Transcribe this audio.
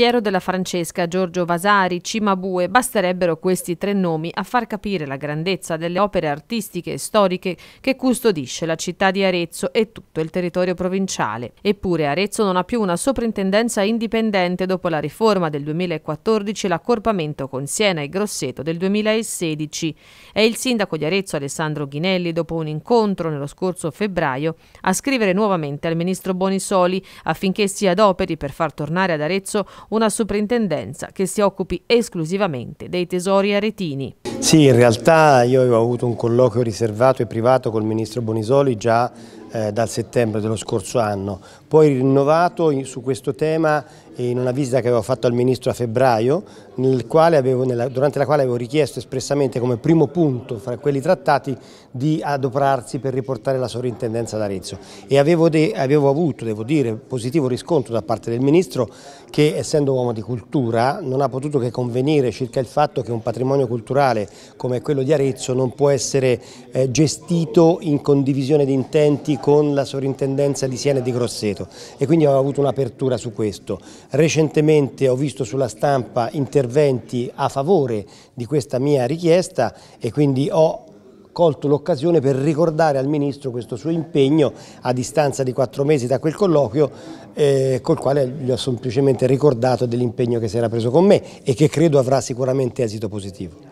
Piero della Francesca, Giorgio Vasari, Cimabue, basterebbero questi tre nomi a far capire la grandezza delle opere artistiche e storiche che custodisce la città di Arezzo e tutto il territorio provinciale. Eppure Arezzo non ha più una soprintendenza indipendente dopo la riforma del 2014 e l'accorpamento con Siena e Grosseto del 2016. È il sindaco di Arezzo Alessandro Ghinelli, dopo un incontro nello scorso febbraio, a scrivere nuovamente al ministro Bonisoli affinché si adoperi per far tornare ad Arezzo una soprintendenza che si occupi esclusivamente dei tesori aretini. Sì, in realtà io avevo avuto un colloquio riservato e privato col ministro Bonisoli già eh, dal settembre dello scorso anno. Poi rinnovato in, su questo tema in una visita che avevo fatto al Ministro a febbraio, nel avevo, nella, durante la quale avevo richiesto espressamente come primo punto fra quelli trattati di adoperarsi per riportare la sovrintendenza ad Arezzo e avevo, de, avevo avuto, devo dire, positivo riscontro da parte del Ministro che essendo uomo di cultura non ha potuto che convenire circa il fatto che un patrimonio culturale come quello di Arezzo non può essere eh, gestito in condivisione di intenti con la sovrintendenza di Siena e di Grosseto e quindi ho avuto un'apertura su questo. Recentemente ho visto sulla stampa interventi a favore di questa mia richiesta e quindi ho colto l'occasione per ricordare al Ministro questo suo impegno a distanza di quattro mesi da quel colloquio eh, col quale gli ho semplicemente ricordato dell'impegno che si era preso con me e che credo avrà sicuramente esito positivo.